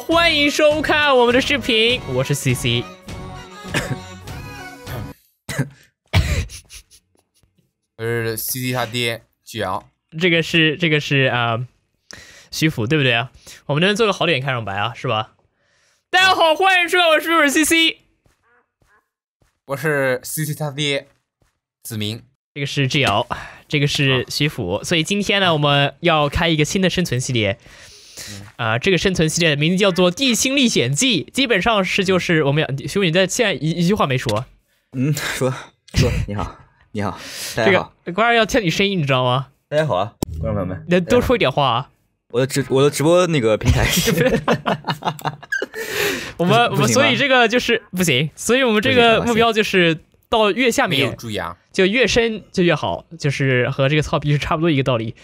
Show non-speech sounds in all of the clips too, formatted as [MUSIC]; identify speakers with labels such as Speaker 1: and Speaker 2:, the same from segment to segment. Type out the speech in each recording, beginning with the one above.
Speaker 1: 欢迎收看我们的视频，我是 CC，[LAUGHS] 我是 CC 他爹智瑶，这个是这个是啊，徐福对不对啊？我们能做个好点开场白啊，是吧？大家好，欢迎收看，我是 CC，我是 CC 他爹子明，这个是智瑶，这个是徐福，所以今天呢，我们要开一个新的生存系列。啊，这个生存系列的名字叫做《地心历险记》，基本上是就是我们要，兄弟在现在一一句话没说。嗯，[LAUGHS] 说说你好，你好，大家好。二众要听你声音，你知道吗？大家好啊，观众朋友们，能多说一点话啊。我的直我的直播那个平台，[LAUGHS] [LAUGHS] 我们我们所以这个就是不行，所以我们这个目标就是到越下面越注意啊，就越深就越好，就是和这个操皮是差不多一个道理。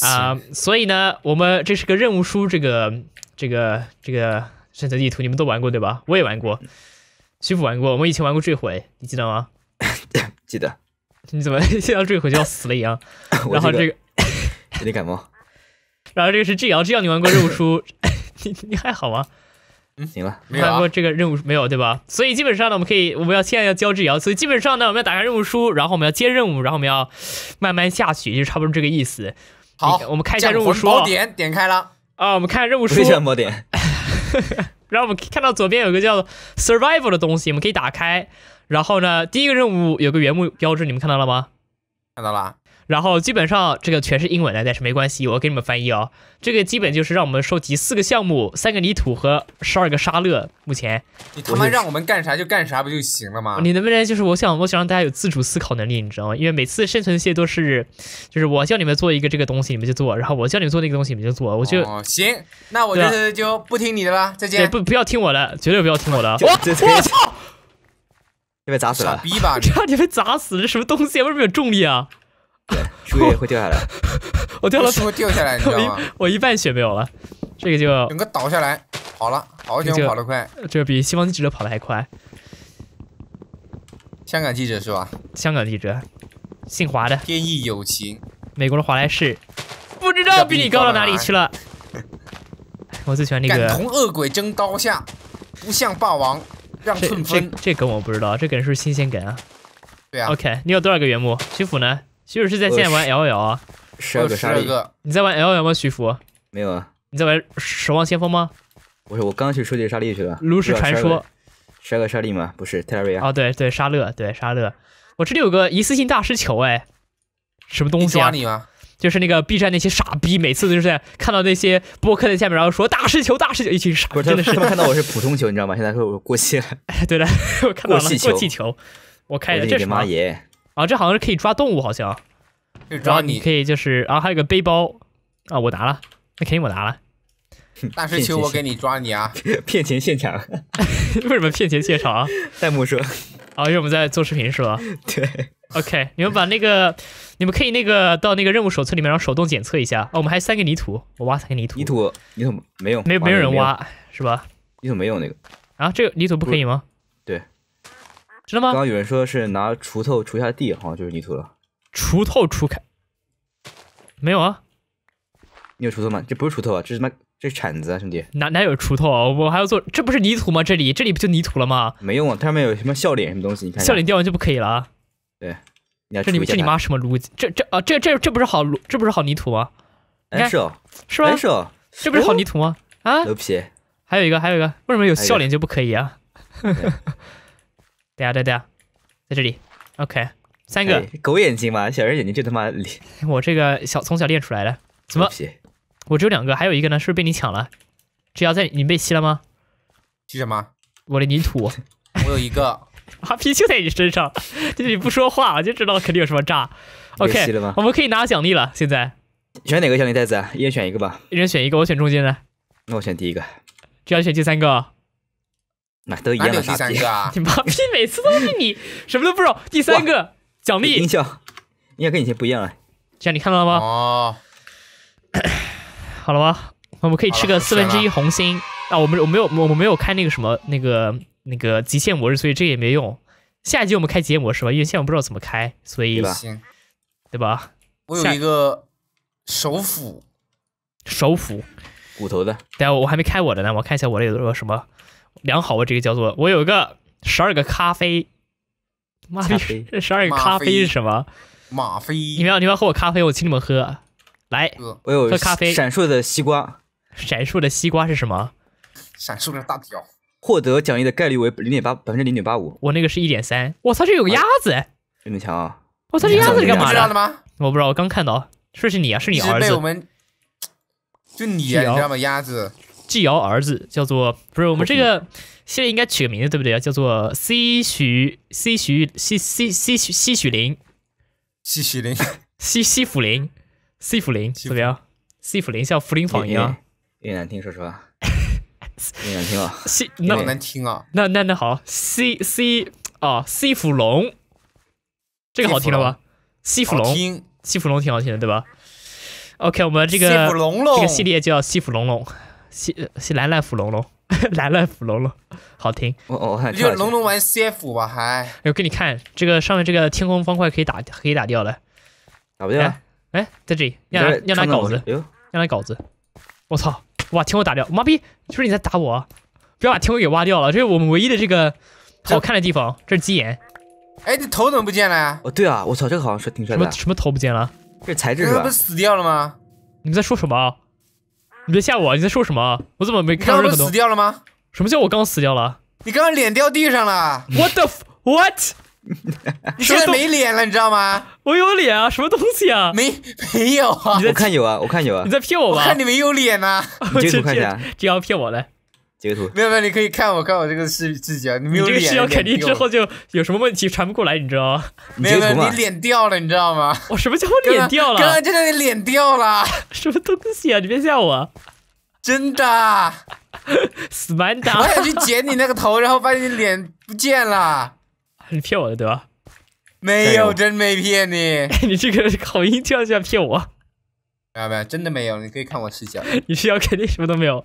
Speaker 1: 啊，所以呢，我们这是个任务书，这个、这个、这个生存地图，你们都玩过对吧？我也玩过，徐福玩过，我们以前玩过坠毁，你记得吗？[COUGHS] 记得。你怎么现 [LAUGHS] 在坠毁就要死了一样？[LAUGHS] 然后这个，[LAUGHS] 点感冒。然后这个是志瑶，志瑶你玩过任务书，你你还好吗？嗯，行了，没玩过这个任务没有对吧？所以基本上呢，我们可以，我们要现在要教志瑶，所以基本上呢，我们要打开任务书，然后我们要接任务，然后我们要慢慢下去，就差不多这个意思。好，我们看一下任务书。点点开了啊，我们看任务书。点，然 [LAUGHS] 后我们看到左边有个叫 “survival” 的东西，我们可以打开。然后呢，第一个任务有个原木标志，你们看到了吗？知道吧？然后基本上这个全是英文的，但是没关系，我给你们翻译哦。这个基本就是让我们收集四个项目、三个泥土和十二个沙乐。目前你他妈让我们干啥就干啥不就行了吗？你能不能就是我想我想让大家有自主思考能力，你知道吗？因为每次生存线都是，就是我叫你们做一个这个东西你们就做，然后我叫你们做那个东西你们就做，我就行。那我就是就不听你的了，再见。不不要听我的，绝对不要听我的。我操！被砸死了！傻逼吧你！[LAUGHS] 被砸死这什么东西啊？为什么有重力啊？树叶会掉下来，[LAUGHS] 我掉了，树叶掉下来，你知道吗？我一半血没有了，这个就整个倒下来，跑了，好险，跑得快，这个、比西方记者跑得还快。香港记者是吧？香港记者，姓华的。天意有情。美国的华莱士，不知道比你高到哪里去了。[LAUGHS] 我最喜欢那个。敢同恶鬼争刀下，不向霸王。这这这梗我不知道，这梗是不是新鲜梗啊？对啊。OK，你有多少个原木？徐福呢？徐福是在线玩 LOL 啊？十二个沙粒。你在玩 LOL 吗？徐福？没有啊。你在玩守望先锋吗？不是，我刚去收集沙粒去了。炉石传说。十二个沙粒吗？不是 Terry 啊。哦，对对，沙乐，对沙乐。我这里有个一次性大师球，哎，什么东西？抓你吗？就是那个 B 站那些傻逼，每次都是在看到那些播客在下面，然后说大师球大师球，一群傻逼，真的是他们看到我是普通球，你知道吗？现在说我过气了。[LAUGHS] 对了，[LAUGHS] 我看到了过气球，我开的这是妈么？啊！这好像是可以抓动物，好像。然抓你可以就是啊，还有个背包啊，我拿了，那肯定我拿了。[LAUGHS] 大师球，我给你抓你啊！骗钱现场。为什么骗钱现场？啊？弹幕说啊，因为我们在做视频是吧？对。OK，你们把那个，你们可以那个到那个任务手册里面，然后手动检测一下。哦，我们还三个泥土，我挖三个泥土。泥土，泥土没有，没没有人挖，是吧？泥土没用那个。啊，这个泥土不可以吗？对，知道吗？刚刚有人说是拿锄头锄下地，好像就是泥土了。锄头锄开，没有啊？你有锄头吗？这不是锄头啊，这是什么？这是铲子，啊，兄弟。哪哪有锄头啊？我还要做，这不是泥土吗？这里这里不就泥土了吗？没用啊，它上面有什么笑脸什么东西？你看，笑脸掉完就不可以了。对，这你这你妈什么逻辑？这这啊这这这不是好这不是好泥土吗？哎是是吧？是这不是好泥土吗？啊，牛皮。还有一个，还有一个，为什么有笑脸就不可以啊？对呀 [LAUGHS] 对呀，在这里。OK，三个狗眼睛嘛，小人眼睛就他妈。我这个小从小练出来的，怎么？我只有两个，还有一个呢，是不是被你抢了？只要在你被吸了吗？吸什么？我的泥土，[LAUGHS] 我有一个。哈皮就在你身上，就是你不说话，我就知道肯定有什么炸。OK，我们可以拿奖励了，现在。选哪个奖励袋子啊？一人选一个吧。一人选一个，我选中间的。那我选第一个。只要选第三个。那都一样的。第三个啊？[LAUGHS] 你妈逼，每次都是你，什么都不知道。第三个奖励。音效，音效跟以前不一样了。这样你看到了吗？哦。[CLEARS THROAT] 好了吗？我们可以吃个四分之一红心啊！我们我没有，我我没有开那个什么那个。那个极限模式，所以这也没用。下一集我们开极限模式吧，因为现在我不知道怎么开，所以对吧？我有一个手斧，手斧，骨头的。等下我还没开我的呢，我看一下我有个什么良好。我这个叫做我有一个十二个咖啡，妈这十二个咖啡是什么？吗啡？你们要你们要喝我咖啡，我请你们喝。来，我有喝咖啡。闪烁的西瓜，闪烁的西瓜是什么？闪烁的大屌。获得奖励的概率为零点八百分之零点八五，我那个是一点三，我操，这有个鸭子哎！林强啊，我操，这鸭子是干嘛的吗？我不知道，我刚看到，不是你啊，是你儿子。被我们就你，你知道吗？鸭子季瑶儿子叫做不是我们这个现在应该取个名字对不对？叫做 C 徐 C 徐 C C C 徐 C 徐林，C 徐林，C C 辅林，C 辅林怎么样？C 辅林像福林坊一样，越难听，说实话。难听啊！难听啊！那那那好，C C 啊 C 腔龙，这个好听了吧？C 腔龙，C 腔龙挺好听的，对吧？OK，我们这个这个系列叫 C 腔龙龙，C 西蓝蓝腔龙龙，蓝蓝腔龙龙，好听。你就龙龙玩 CF 吧，还。哎，给你看这个上面这个天空方块可以打，可以打掉的。打不掉？哎，在这里，要拿要拿稿子，要拿稿子。我操！哇！天轨打掉，妈逼！是不是你在打我？不要把天轨给挖掉了，这是我们唯一的这个好看的地方。这是鸡眼。哎，你头怎么不见了呀？哦，对啊，我操！这个好像是挺帅的。什么什么头不见了？这材质？他不是死掉了吗？你们在说什么？你别吓我！你在说什么？我怎么没看到任何东西？死掉了吗？什么叫我刚死掉了？你刚刚脸掉地上了？What the what？你现在没脸了，你知道吗？我有脸啊，什么东西啊？没没有啊？你我看有啊，我看有啊。你在骗我吧？我看你没有脸呐。[LAUGHS] 截图看一下，这要骗我嘞？截个图。没有没有，你可以看我看我这个视视角。你没有这个视角肯定之后就有什么问题传不过来，你知道吗？没有，没有，你脸掉了，你知道吗？我什么叫我脸掉了？刚刚就是你脸掉了。什么东西啊？你别吓我！真的，[LAUGHS] 死板打！我想去剪你那个头，然后发现你脸不见了。你骗我的对吧？没有，真没骗你。[LAUGHS] 你这个口音就要这样骗我。没有没有，真的没有。你可以看我视角，[LAUGHS] 你视角肯定什么都没有。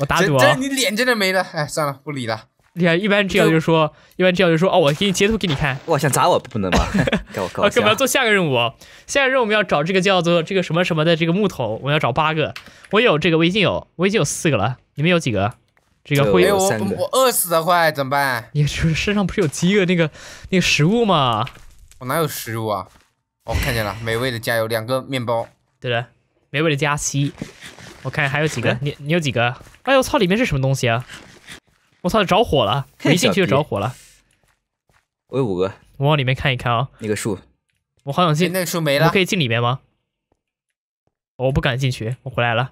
Speaker 1: 我打赌。啊，你脸真的没了。哎，算了，不理了。你看，一般这样就说，一般这样就说，哦，我给你截图给你看。我想砸我不能吗？我 [LAUGHS] 我们要做下个任务。下个任务我们要找这个叫做这个什么什么的这个木桶，我要找八个。我有这个我已经有，我已经有四个了。你们有几个？这个会，我我饿死的快怎么办？你就是身上不是有饥饿那个那个食物吗？我哪有食物啊？哦看见了，美味的加油两个面包，对了，美味的加七。我看还有几个你你有几个？哎我操里面是什么东西啊？我操着火了，没进去就着火了。我有五个，我往里面看一看啊。那个树，我好想进。那个树没了，我可以进里面吗？我不敢进去，我回来了，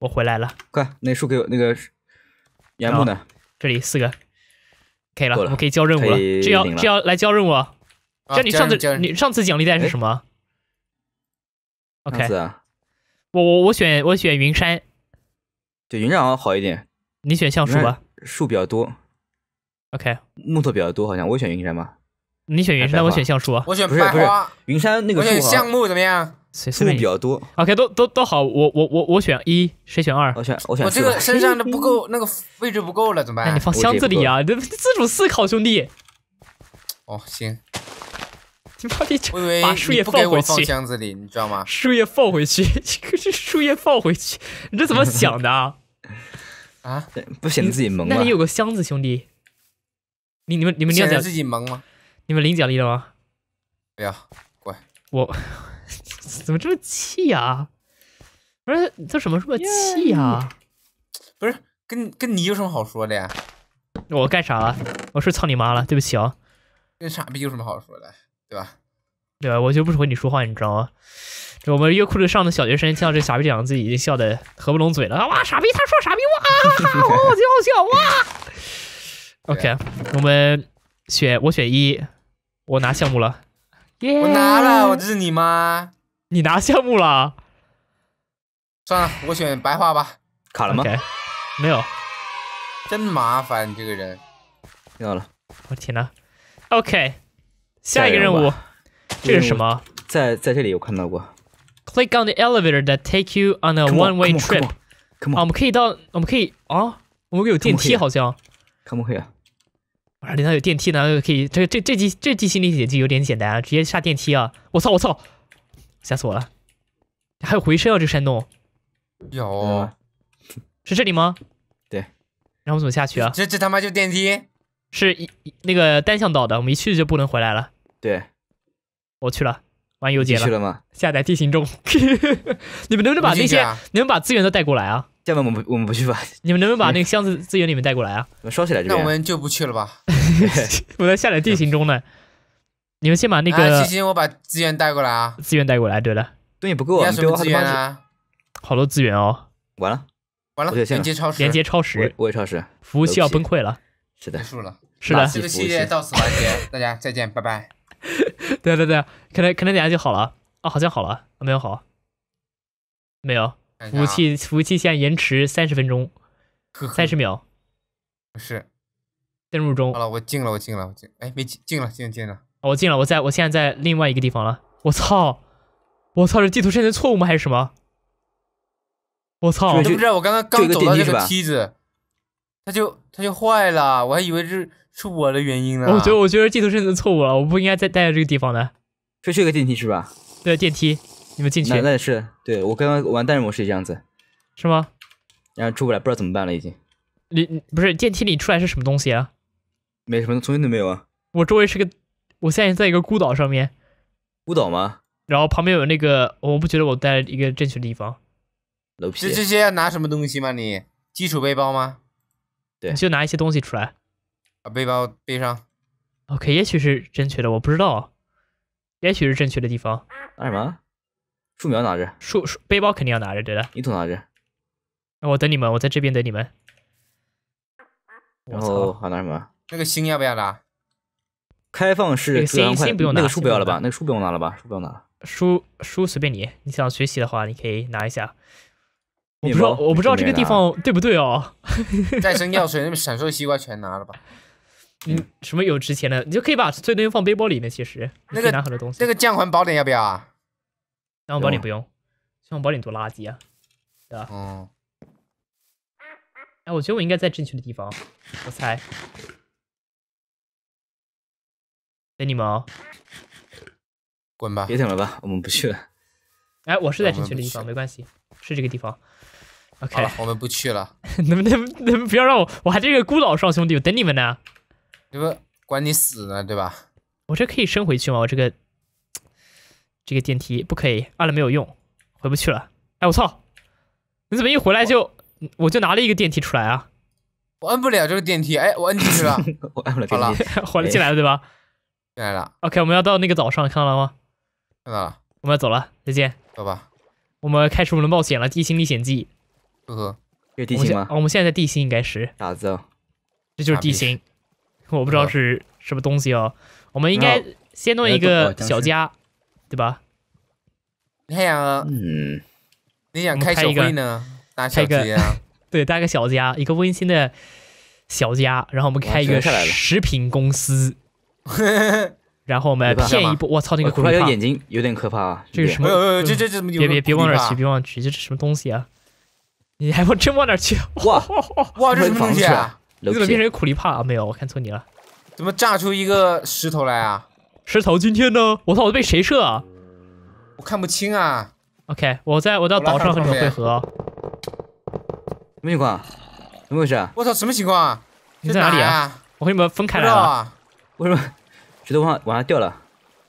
Speaker 1: 我回来了。快，那树给我那个。苗木呢？这里四个，可以了，我们可以交任务了。只要只要来交任务。这你上次你上次奖励袋是什么？o k 我我我选我选云杉，对云杉好像好一点。
Speaker 2: 你选橡树吧，
Speaker 1: 树比较多。OK，木头比较多好像。我选云杉吧。你选云杉，我选橡树，我选不是不是，云杉那个树。我选橡木怎么样？谁在比较多？OK，都都都好，我我我我选一，谁选二？我选我选我这个身上的不够，那个位置不够了，怎么办？那你放箱子里啊！这自主思考，兄弟。哦，行。你把这把树叶放回去。树叶放箱子里，你知道吗？树叶放回去，[LAUGHS] 这是树叶放回去，你这怎么想的啊？[LAUGHS] 啊，不显得自己萌吗？那里有个箱子，兄弟。你你们你们要奖自己萌吗？你们领奖励了吗？不要，乖，我。怎么这么气呀？不是这什么什么气呀？不是跟跟你有什么好说的？呀？我干啥了？我是操你妈了！对不起啊！跟傻逼有什么好说的？对吧？对吧？我就不和你说话，你知道吗？我们岳库里上的小学生听到这“傻逼”两个字，已经笑得合不拢嘴了啊！哇，傻逼，他说傻逼，哇哈哈，我我就好笑，哇！OK，我们选我选一，我拿项目了，我拿了，我这是你妈。你拿项目了？算了，我选白话吧。卡了吗？没有。真麻烦你这个人。听到了。我天呐。o k 下一个任务。这是什么？在在这里我看到过。Click on the elevator that t a k e you on a one-way trip. 啊，我们可以到，我们可以啊，我们有电梯好像。可不可以啊？啊，里头有电梯呢，可以。这这这集这集心理解题有点简单啊，直接下电梯啊！我操我操！吓死我了！还有回声啊，这山洞有 [LAUGHS] 是这里吗？对，然后我们怎么下去啊？这这他妈就电梯，是一那个单向道的，我们一去就不能回来了。对，我去了，玩游了。去了吗？下载地形中，[LAUGHS] 你们能不能把那些，你们把资源都带过来啊？要不我们不，我们不去吧？[LAUGHS] 你们能不能把那个箱子资源里面带过来啊？起来这边，那我们就不去了吧？我在下载地形中呢。你们先把那个，行行，我把资源带过来啊。资源带过来，对了，东西不够，要什么资源啊？好多资源哦。完了，
Speaker 2: 完了，连接超连接
Speaker 1: 超时，我也超时，服务器要崩溃了。是的，结束了，是的，这个系列到此完结，[LAUGHS] 大家再见，拜拜。[LAUGHS] 对对对，可能可能等下就好了啊，好像好了，没有好，没有。服务器服务器现在延迟三十分钟，三十秒，是登录中。好了，我进了，我进了，我进，哎，没进，进了，进了，进了。我进了，我在我现在在另外一个地方了。我操！我操！这地图生成错误吗？还是什么？我操！我都不知道我刚刚刚走到这个梯子，它就它就坏了。我还以为是是我的原因呢。我觉得我觉得地图生成错误了，我不应该再待在这个地方的。这是一个电梯是吧？对，电梯，你们进去。那也是，对我刚刚玩单人模式这样子，是吗？然后出不来，不知道怎么办了已经。你不是电梯里出来是什么东西啊？没什么，重新都没有啊。我周围是个。我现在在一个孤岛上面，孤岛吗？然后旁边有那个，我不觉得我在一个正确的地方。楼皮，这这些拿什么东西吗？你基础背包吗？对，就拿一些东西出来，把背包背上。OK，也许是正确的，我不知道，也许是正确的地方。拿什么？树苗拿着。树树背包肯定要拿着，对的。泥土拿着。那我等你们，我在这边等你们。然后好拿什么？那个星要不要拿？开放式，那个新不用那个书不要了吧？那个书不用拿了吧？书不用拿。书书随便你，你想学习的话，你可以拿一下。
Speaker 2: 我不知道，我不知道这个地方
Speaker 1: 对不对哦。再 [LAUGHS] 生药水，那个闪烁西瓜全拿了吧。嗯，什么有值钱的？你就可以把最东西放背包里面。其实那个拿很多东西。那个降魂宝典要不要啊？降魂宝典不用，降魂宝典多垃圾啊。对吧？嗯。哎，我觉得我应该在正确的地方，我猜。等你们啊！滚吧，别等了吧，我们不去了。哎，我是在正确的地方，没关系，是这个地方。OK，我们不去了。[LAUGHS] 能不能能不能不要让我，我还这个孤岛上兄弟，我等你们呢。这不管你死呢，对吧？我这可以升回去吗？我这个这个电梯不可以，按了没有用，回不去了。哎，我操！你怎么一回来就我就拿了一个电梯出来啊？我摁不了这个电梯，哎，我摁进去了。[LAUGHS] 我摁了电梯，好了，[LAUGHS] 进来了对吧？进来了，OK，我们要到那个岛上，看到了吗？看到了，我们要走了，再见，走吧。我们开始我们的冒险了，《地心历险记》。呵呵，有地心吗？我们现在在地心，应该是啥子？这就是地心，我不知道是什么东西哦。我们应该先弄一个小家，对吧？你想，嗯，你想开一个，开一个，[LAUGHS] 对，搭个小家，一个温馨的小家，然后我们开一个食品公司。然后我们骗一波，我操，那个苦力怕眼睛有点可怕啊！这是什么？别别别往那儿去！别往去！这是什么东西啊？你还往真往那儿去？哇哇，这什么东西啊？你怎么变成苦力怕啊？没有，我看错你了。怎么炸出一个石头来啊？石头今天呢？我操，我被谁射啊？我看不清啊。OK，我在我到岛上和你们汇合。什么情况？怎么回事啊？我操，什么情况啊？
Speaker 2: 在哪里啊？
Speaker 1: 我和你们分开了。为什么？石头往往下掉了，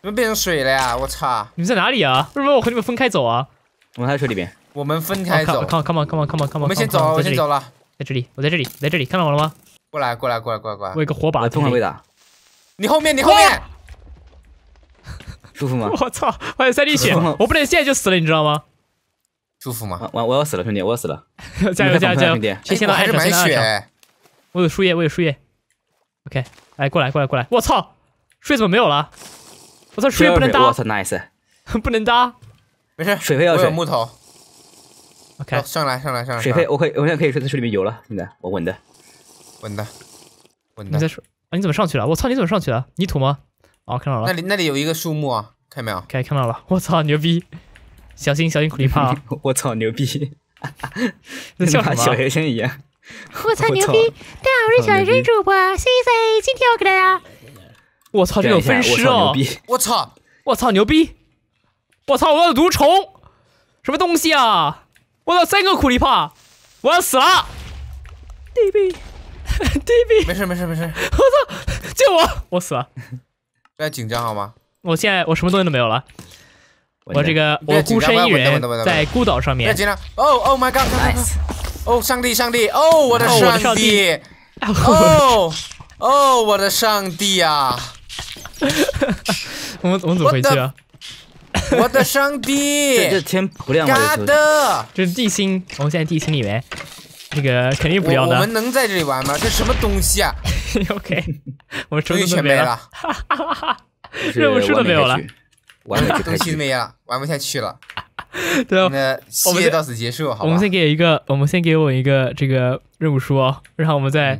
Speaker 1: 怎么变成水了呀？我操！你们在哪里啊？为什么我和你们分开走啊？我还在水里边。我们分开走。Come come come on, come on, come on。我们先走，我先走了。在这里，我在这里，在这里，看到我了吗？过来过来过来过来过来。我有个火把，中了未打。你后面你后面。舒服吗？[LAUGHS] 我操！还有三滴血，我不能现在就死了，你知道吗？舒服吗？我我要死了兄弟，我要死了。[LAUGHS] 加油加油加油！兄弟，谢谢开始血。我有树叶，我有树叶。OK，哎，过来过来过来，我操！水怎么没有了？我操，水不能搭。我操，nice，[LAUGHS] 不能搭。没事，水费要水。木头。OK，上来，上来，上来。水费 OK，我现在可以睡在水里面游了。现在我稳的，稳的，稳的。你在水啊？你怎么上去了？我操！你怎么上去了？泥土吗哦，看到了。那里那里有一个树木啊，看到没有？可以看到了。[LAUGHS] 我操，牛逼！小心小心苦力怕！[LAUGHS] 我操，牛逼！那像小学生一样。我操，牛逼！大家好，我是小学生主播 C C，今天我给大家。我操，这有分尸哦！我操，我操牛逼！我操，我要毒虫，什么东西啊？我操，三个苦力怕，我要死了！DB DB，没事没事没事。[LAUGHS] 我操，救我，我死了！不要紧张好吗？我现在我什么东西都没有了，我这个我孤身一人在孤岛上面。别紧张！Oh oh my god！Oh！上帝上帝！Oh！我的上帝！Oh！Oh！[LAUGHS] 我的上帝啊！[LAUGHS] 我们我们怎么回去啊？我的上 [LAUGHS] 帝！这天不亮了。就这是地心，我们现在地心里面。这个肯定不要的。我们能在这里玩吗？这什么东西啊？[LAUGHS] OK，我们终于全没了。
Speaker 2: 任务书都没有了，
Speaker 1: 玩不这东西没了，玩不下去了。对啊，我们也到此结束，好。我们先给一个，我们先给我一个这个任务书，然后我们再。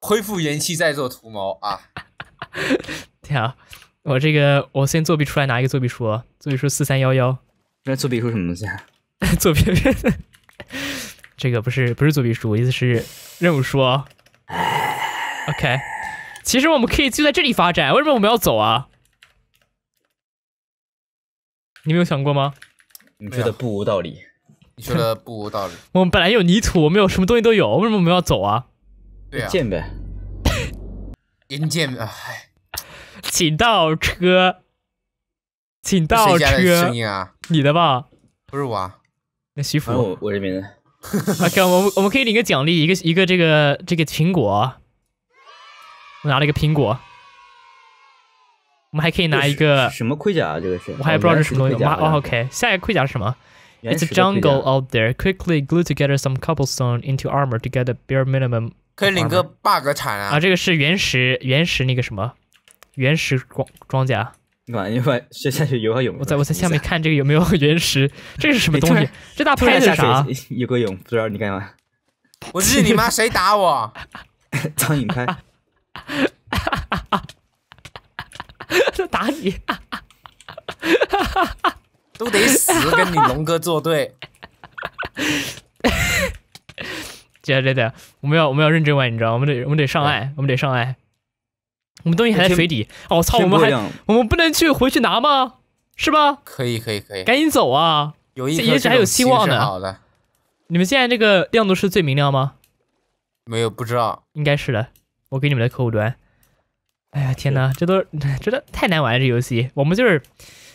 Speaker 1: 恢复元气再做图谋啊！[LAUGHS] 天啊，我这个我先作弊出来拿一个作弊书，作弊书四三幺幺。那作弊书什么东西啊？作 [LAUGHS] 弊。[LAUGHS] 这个不是不是作弊书，意思是任务书。OK，其实我们可以就在这里发展，为什么我们要走啊？你没有想过吗？你觉得不无道理。你觉得不无道理。我们本来有泥土，我们有什么东西都有，为什么我们要走啊？啊，见呗，文见。啊，请倒车，请倒车。声音啊？你的吧？不是我。那徐福，我我这边的。o [LAUGHS] k 我们我们可以领个奖励，一个一个这个这个苹果。我拿了一个苹果。我们还可以拿一个什么盔甲啊？这个是？我还不知道这是什么东盔哦 OK，下一个盔甲是什么？It's a jungle out there. Quickly glue together some cobblestone into armor to get a bare minimum. 可以领个 bug 铲啊！啊，这个是原石，原石那个什么，原石装庄稼。那一会儿先下去游个泳。我在我在下面看这个有没有 [LAUGHS] 原石，这是什么东西？这大太阳。下游个泳，不知道你干嘛？[LAUGHS] 我日你妈！谁打我？苍蝇拍。哈哈哈！哈，打你！哈哈哈！哈，都得死！跟你龙哥作对。[LAUGHS] 对对对，我们要我们要认真玩，你知道，我们得我们得上岸，我们得上岸，我们东西还在水底。哦，我操，我们还我们不能去回去拿吗？是吧？可以可以可以，赶紧走啊！有，也许还有希望呢。好的，你们现在这个亮度是最明亮吗？没有不知道，应该是的。我给你们的客户端。哎呀天哪，这都真的 [LAUGHS] 太难玩了，这游戏。我们就是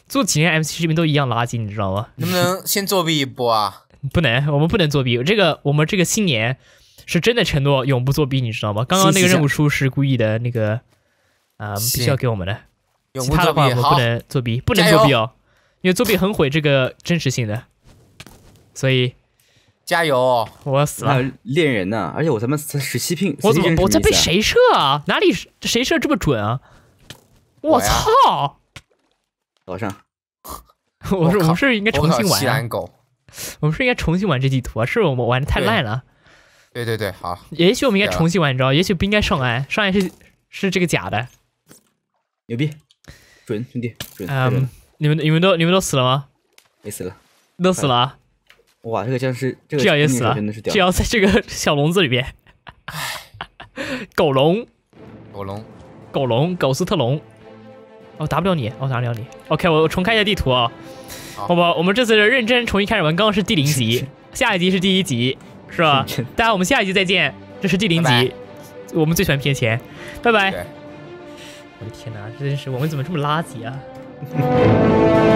Speaker 1: 做几年 MC 视频都一样垃圾，你知道吗？能不能先作弊一波啊？不能，我们不能作弊。这个，我们这个新年是真的承诺永不作弊，你知道吗？刚刚那个任务书是故意的，那个啊，需要给我们的。其他的话，我不能作弊，不能作弊哦，因为作弊很毁这个真实性的。所以，加油！我要死了！恋人呢？而且我他妈才十七聘，我怎么我在被谁射啊？哪里谁射这么准啊？我操！早上！[LAUGHS] 我是我是不是应该重新玩？我靠！我们是应该重新玩这地图啊？是我们玩的太烂了？对对对，好。也许我们应该重新玩，你知道？也许不应该上岸，上岸是是这个假的。牛逼，准兄弟，准。嗯，你们、你们都、你们都死了吗？没死了。都死了。哇，这个僵尸，这要也死了，这要在这个 [LAUGHS] 小笼子里边。狗笼，狗笼，狗笼，狗斯特龙。我打不了你，我打不了你。OK，我我重开一下地图啊。好吧，我们这次认真重新开始玩。刚刚是第零集，下一集是第一集，是吧？大家我们下一集再见。这是第零集，我们最喜欢骗钱，拜拜。我的天哪，真是我们怎么这么垃圾啊！[LAUGHS]